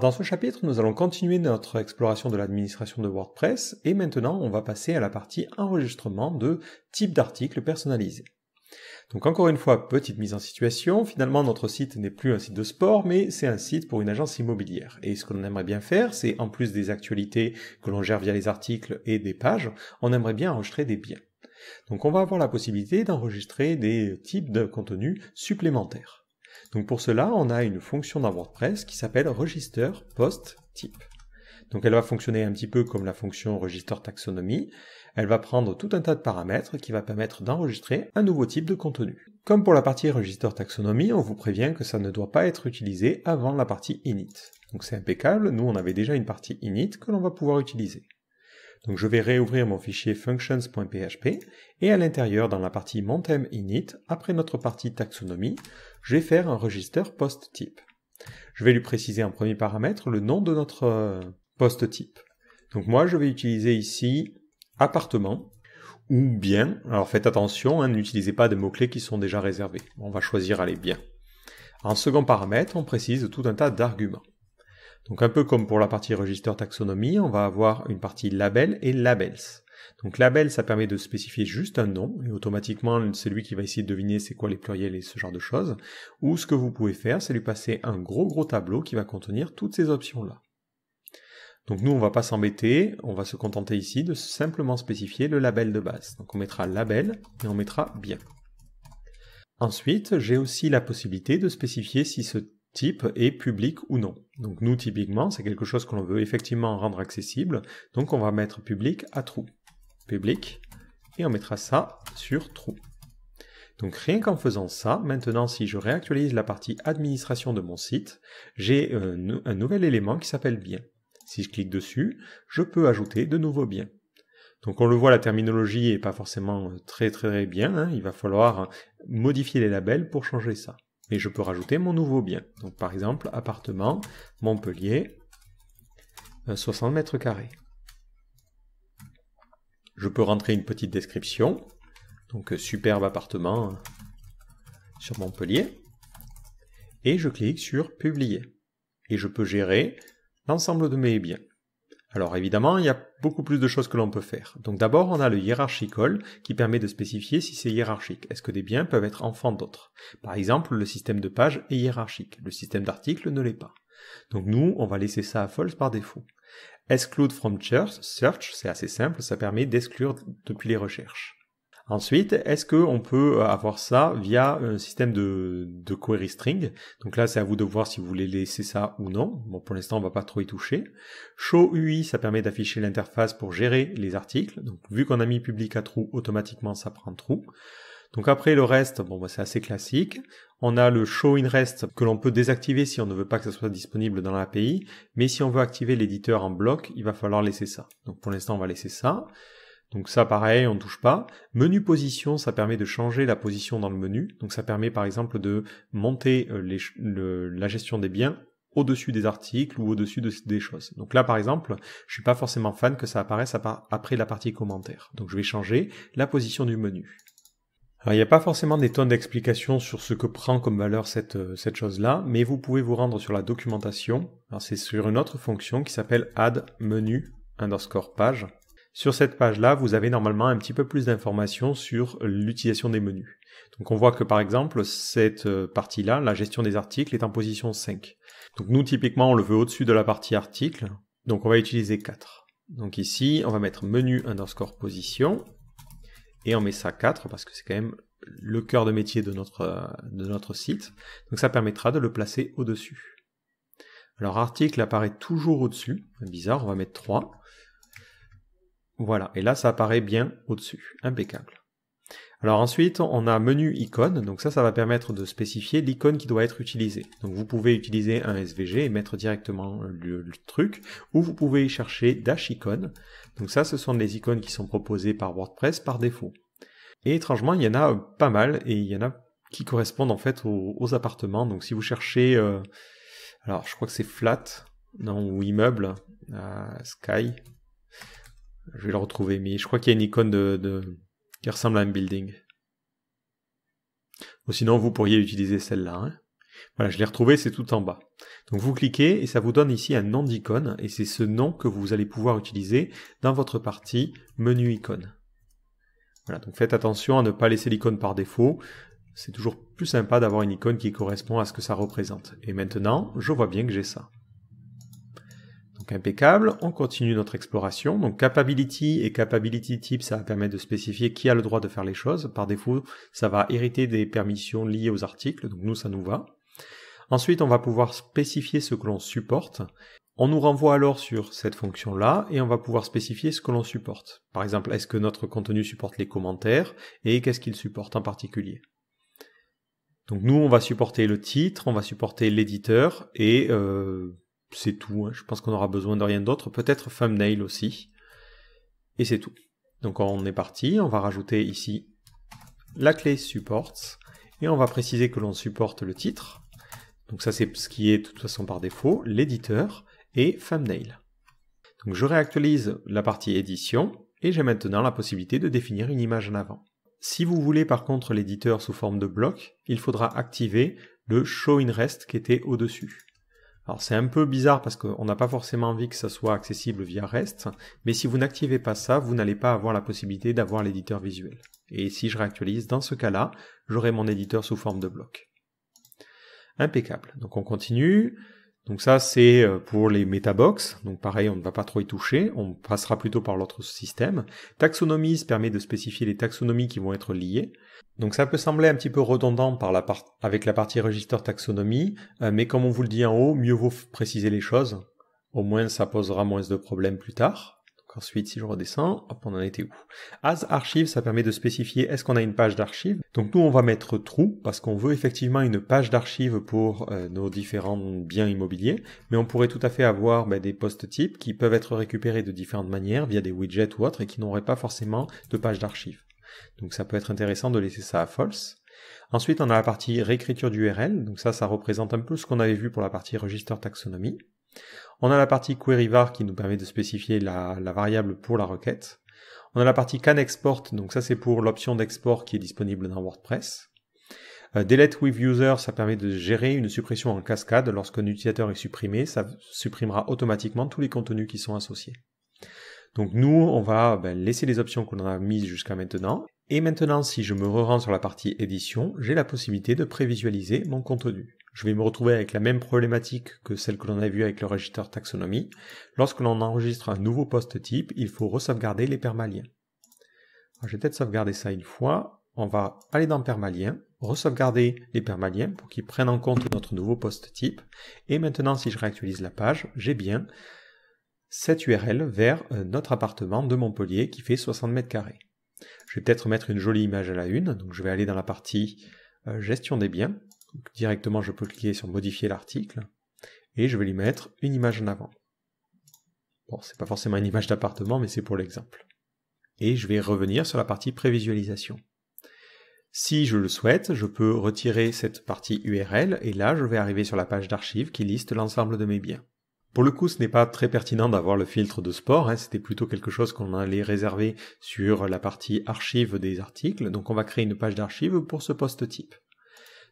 dans ce chapitre, nous allons continuer notre exploration de l'administration de WordPress et maintenant on va passer à la partie enregistrement de types d'articles personnalisés. Donc encore une fois, petite mise en situation, finalement notre site n'est plus un site de sport, mais c'est un site pour une agence immobilière. Et ce que l'on aimerait bien faire, c'est en plus des actualités que l'on gère via les articles et des pages, on aimerait bien enregistrer des biens. Donc on va avoir la possibilité d'enregistrer des types de contenus supplémentaires. Donc pour cela, on a une fonction dans WordPress qui s'appelle registerPostType ». Donc elle va fonctionner un petit peu comme la fonction registerTaxonomy ». taxonomie. Elle va prendre tout un tas de paramètres qui va permettre d'enregistrer un nouveau type de contenu. Comme pour la partie register taxonomie, on vous prévient que ça ne doit pas être utilisé avant la partie init. Donc c'est impeccable, nous on avait déjà une partie init que l'on va pouvoir utiliser. Donc je vais réouvrir mon fichier functions.php et à l'intérieur dans la partie montem_init init, après notre partie taxonomie, je vais faire un register post type. Je vais lui préciser en premier paramètre le nom de notre euh, post type. Donc moi je vais utiliser ici appartement ou bien, alors faites attention, hein, n'utilisez pas de mots-clés qui sont déjà réservés. On va choisir aller bien. En second paramètre, on précise tout un tas d'arguments. Donc un peu comme pour la partie registre taxonomie, on va avoir une partie label et labels. Donc label, ça permet de spécifier juste un nom, et automatiquement celui qui va essayer de deviner c'est quoi les pluriels et ce genre de choses. Ou ce que vous pouvez faire, c'est lui passer un gros gros tableau qui va contenir toutes ces options-là. Donc nous, on va pas s'embêter, on va se contenter ici de simplement spécifier le label de base. Donc on mettra label et on mettra bien. Ensuite, j'ai aussi la possibilité de spécifier si ce type est public ou non. Donc nous, typiquement, c'est quelque chose que l'on veut effectivement rendre accessible. Donc on va mettre public à trou. Public. Et on mettra ça sur trou. Donc rien qu'en faisant ça, maintenant si je réactualise la partie administration de mon site, j'ai un, nouvel élément qui s'appelle bien. Si je clique dessus, je peux ajouter de nouveaux biens. Donc on le voit, la terminologie n'est pas forcément très très bien. Hein. Il va falloir modifier les labels pour changer ça. Et je peux rajouter mon nouveau bien. Donc par exemple, appartement, Montpellier, 60 euh, mètres carrés. Je peux rentrer une petite description. Donc euh, superbe appartement euh, sur Montpellier. Et je clique sur publier. Et je peux gérer l'ensemble de mes biens. Alors évidemment, il y a beaucoup plus de choses que l'on peut faire. Donc d'abord, on a le hiérarchique qui permet de spécifier si c'est hiérarchique. Est-ce que des biens peuvent être enfants d'autres Par exemple, le système de page est hiérarchique, le système d'article ne l'est pas. Donc nous, on va laisser ça à false par défaut. Exclude from search, c'est assez simple, ça permet d'exclure depuis les recherches. Ensuite, est-ce qu'on peut euh, avoir ça via un système de, query string Donc là, c'est à vous de voir si vous voulez laisser ça ou non. Bon, pour l'instant, on va pas trop y toucher. Show UI, ça permet d'afficher l'interface pour gérer les articles. Donc vu qu'on a mis public à true, automatiquement, ça prend true. Donc après le reste, bon bah, c'est assez classique. On a le show in rest que l'on peut désactiver si on ne veut pas que ça soit disponible dans l'API, mais si on veut activer l'éditeur en bloc, il va falloir laisser ça. Donc pour l'instant on va laisser ça. Donc ça pareil, on ne touche pas. Menu position, ça permet de changer la position dans le menu. Donc ça permet par exemple de monter euh, la gestion des biens au-dessus des articles ou au-dessus des choses. Donc là, par exemple, je ne suis pas forcément fan que ça apparaisse après la partie commentaire. Donc je vais changer la position du menu. Alors, il n'y a pas forcément des tonnes d'explications sur ce que prend comme valeur euh, cette, chose-là, mais vous pouvez vous rendre sur la documentation. Alors, c'est sur une autre fonction qui s'appelle add menu underscore page. Sur cette page-là, vous avez normalement un petit peu plus d'informations sur l'utilisation des menus. Donc on voit que par exemple, cette euh, partie-là, la gestion des articles, est en position 5. Donc nous, typiquement, on le veut au-dessus de la partie article, donc on va utiliser 4. Donc ici, on va mettre menu underscore position, et on met ça 4 parce que c'est quand même le cœur de métier de notre, de notre site. Donc ça permettra de le placer au-dessus. Alors article apparaît toujours au-dessus, bizarre, on va mettre 3. Voilà, et là ça apparaît bien au-dessus, impeccable. Alors ensuite, on a menu icône, donc ça, ça va permettre de spécifier l'icône qui doit être utilisée. Donc vous pouvez utiliser un SVG et mettre directement le, truc, ou vous pouvez chercher dash icône. Donc ça, ce sont les icônes qui sont proposées par WordPress par défaut. Et étrangement, il y en a pas mal, et il y en a qui correspondent en fait aux, appartements. Donc si vous cherchez, euh, alors je crois que c'est flat, non, ou immeuble, euh, sky, je vais le retrouver, mais je crois qu'il y a une icône de, qui ressemble à un building. Ou sinon, vous pourriez utiliser celle-là. Hein. Voilà, je l'ai retrouvé, c'est tout en bas. Donc vous cliquez et ça vous donne ici un nom d'icône et c'est ce nom que vous allez pouvoir utiliser dans votre partie menu icône. Voilà, donc faites attention à ne pas laisser l'icône par défaut. C'est toujours plus sympa d'avoir une icône qui correspond à ce que ça représente. Et maintenant, je vois bien que j'ai ça impeccable, on continue notre exploration. Donc capability et capability type, ça va permettre de spécifier qui a le droit de faire les choses. Par défaut, ça va hériter des permissions liées aux articles, donc nous, ça nous va. Ensuite, on va pouvoir spécifier ce que l'on supporte. On nous renvoie alors sur cette fonction-là et on va pouvoir spécifier ce que l'on supporte. Par exemple, est-ce que notre contenu supporte les commentaires et qu'est-ce qu'il supporte en particulier. Donc nous, on va supporter le titre, on va supporter l'éditeur et euh, c'est tout. Hein. Je pense qu'on aura besoin de rien d'autre. Peut-être thumbnail aussi. Et c'est tout. Donc on est parti. On va rajouter ici la clé supports. Et on va préciser que l'on supporte le titre. Donc ça c'est ce qui est de toute façon par défaut, l'éditeur et thumbnail. Donc je réactualise la partie édition et j'ai maintenant la possibilité de définir une image en avant. Si vous voulez par contre l'éditeur sous forme de bloc, il faudra activer le show in rest qui était au-dessus. Alors c'est un peu bizarre parce qu'on n'a pas forcément envie que ça soit accessible via REST, mais si vous n'activez pas ça, vous n'allez pas avoir la possibilité d'avoir l'éditeur visuel. Et si je réactualise, dans ce cas-là, j'aurai mon éditeur sous forme de bloc. Impeccable. Donc on continue. Donc ça, c'est euh, pour les metabox. Donc pareil, on ne va pas trop y toucher. On passera plutôt par l'autre système. Taxonomies permet de spécifier les taxonomies qui vont être liées. Donc ça peut sembler un petit peu redondant avec la partie registre taxonomie, euh, mais comme on vous le dit en haut, mieux vaut préciser les choses. Au moins, ça posera moins de problèmes plus tard. Ensuite, si je redescends, hop, on en était où As archive, ça permet de spécifier est-ce qu'on a une page d'archive. Donc nous, on va mettre true parce qu'on veut effectivement une page d'archive pour euh, nos différents biens immobiliers, mais on pourrait tout à fait avoir ben, des postes types qui peuvent être récupérés de différentes manières via des widgets ou autres et qui n'auraient pas forcément de page d'archive. Donc ça peut être intéressant de laisser ça à false. Ensuite, on a la partie réécriture d'URL. Donc ça, ça représente un peu ce qu'on avait vu pour la partie register taxonomie. On a la partie query var qui nous permet de spécifier la, variable pour la requête. On a la partie can export, donc ça c'est pour l'option d'export qui est disponible dans WordPress. Euh, delete with user, ça permet de gérer une suppression en cascade. Lorsqu'un utilisateur est supprimé, ça supprimera automatiquement tous les contenus qui sont associés. Donc nous, on va ben, laisser les options qu'on a mises jusqu'à maintenant et maintenant, si je me rends sur la partie édition, j'ai la possibilité de prévisualiser mon contenu. Je vais me retrouver avec la même problématique que celle que l'on a vue avec le registre taxonomie. Lorsque l'on enregistre un nouveau poste type, il faut re-sauvegarder les permaliens. Alors, je vais peut-être sauvegarder ça une fois. On va aller dans permalien, re-sauvegarder les permaliens pour qu'ils prennent en compte notre nouveau poste type. Et maintenant, si je réactualise la page, j'ai bien cette URL vers euh, notre appartement de Montpellier qui fait 60 mètres carrés. Je vais peut-être mettre une jolie image à la une, donc je vais aller dans la partie euh, gestion des biens. directement, je peux cliquer sur modifier l'article et je vais lui mettre une image en avant. Bon, c'est pas forcément une image d'appartement, mais c'est pour l'exemple. Et je vais revenir sur la partie prévisualisation. Si je le souhaite, je peux retirer cette partie URL et là je vais arriver sur la page d'archives qui liste l'ensemble de mes biens. Pour le coup, ce n'est pas très pertinent d'avoir le filtre de sport, hein. c'était plutôt quelque chose qu'on allait réserver sur la partie archive des articles, donc on va créer une page d'archive pour ce post type.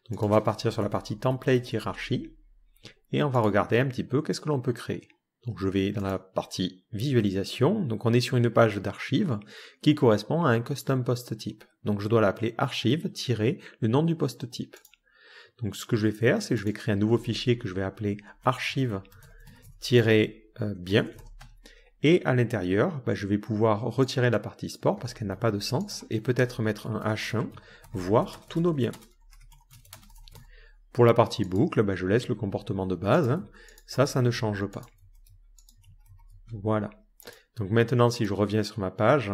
Donc on va partir sur la partie template hiérarchie, et on va regarder un petit peu qu'est-ce que l'on peut créer. Donc je vais dans la partie visualisation, donc on est sur une page d'archive qui correspond à un custom post type. Donc je dois l'appeler archive- le nom du post type. Donc ce que je vais faire, c'est que je vais créer un nouveau fichier que je vais appeler archive tirer euh, bien. Et à l'intérieur, bah, je vais pouvoir retirer la partie sport parce qu'elle n'a pas de sens et peut-être mettre un H1, voir tous nos biens. Pour la partie boucle, bah, je laisse le comportement de base. Hein. Ça, ça ne change pas. Voilà. Donc maintenant, si je reviens sur ma page,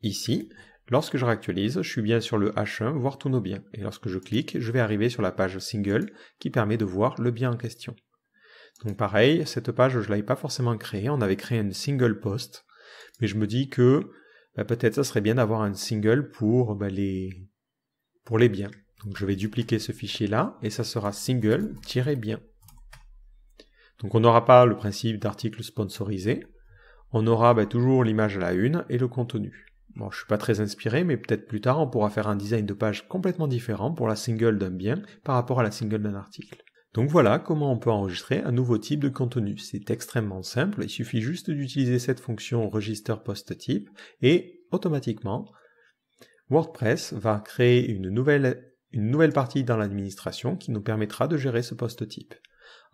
ici, lorsque je réactualise, je suis bien sur le H1, voir tous nos biens. Et lorsque je clique, je vais arriver sur la page single qui permet de voir le bien en question. Donc pareil, cette page, je l'avais pas forcément créée, on avait créé une single post, mais je me dis que bah, peut-être ça serait bien d'avoir un single pour, bah, les... pour les biens. Donc je vais dupliquer ce fichier-là, et ça sera single-bien. Donc on n'aura pas le principe d'article sponsorisé, on aura bah, toujours l'image à la une et le contenu. Bon, je ne suis pas très inspiré, mais peut-être plus tard on pourra faire un design de page complètement différent pour la single d'un bien par rapport à la single d'un article. Donc voilà comment on peut enregistrer un nouveau type de contenu. C'est extrêmement simple, il suffit juste d'utiliser cette fonction register post type et automatiquement WordPress va créer une nouvelle, une nouvelle partie dans l'administration qui nous permettra de gérer ce post type.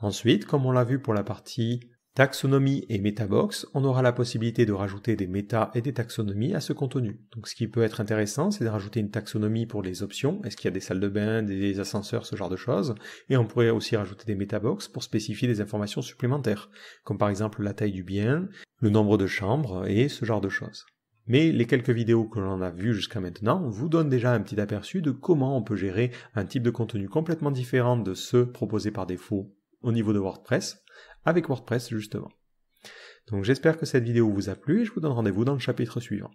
Ensuite, comme on l'a vu pour la partie Taxonomie et MetaBox, on aura la possibilité de rajouter des méta et des taxonomies à ce contenu. Donc ce qui peut être intéressant, c'est de rajouter une taxonomie pour les options, est-ce qu'il y a des salles de bain, des ascenseurs, ce genre de choses, et on pourrait aussi rajouter des MetaBox pour spécifier des informations supplémentaires, comme par exemple la taille du bien, le nombre de chambres et ce genre de choses. Mais les quelques vidéos que l'on a vues jusqu'à maintenant vous donnent déjà un petit aperçu de comment on peut gérer un type de contenu complètement différent de ceux proposés par défaut au niveau de WordPress avec WordPress justement. Donc j'espère que cette vidéo vous a plu et je vous donne rendez-vous dans le chapitre suivant.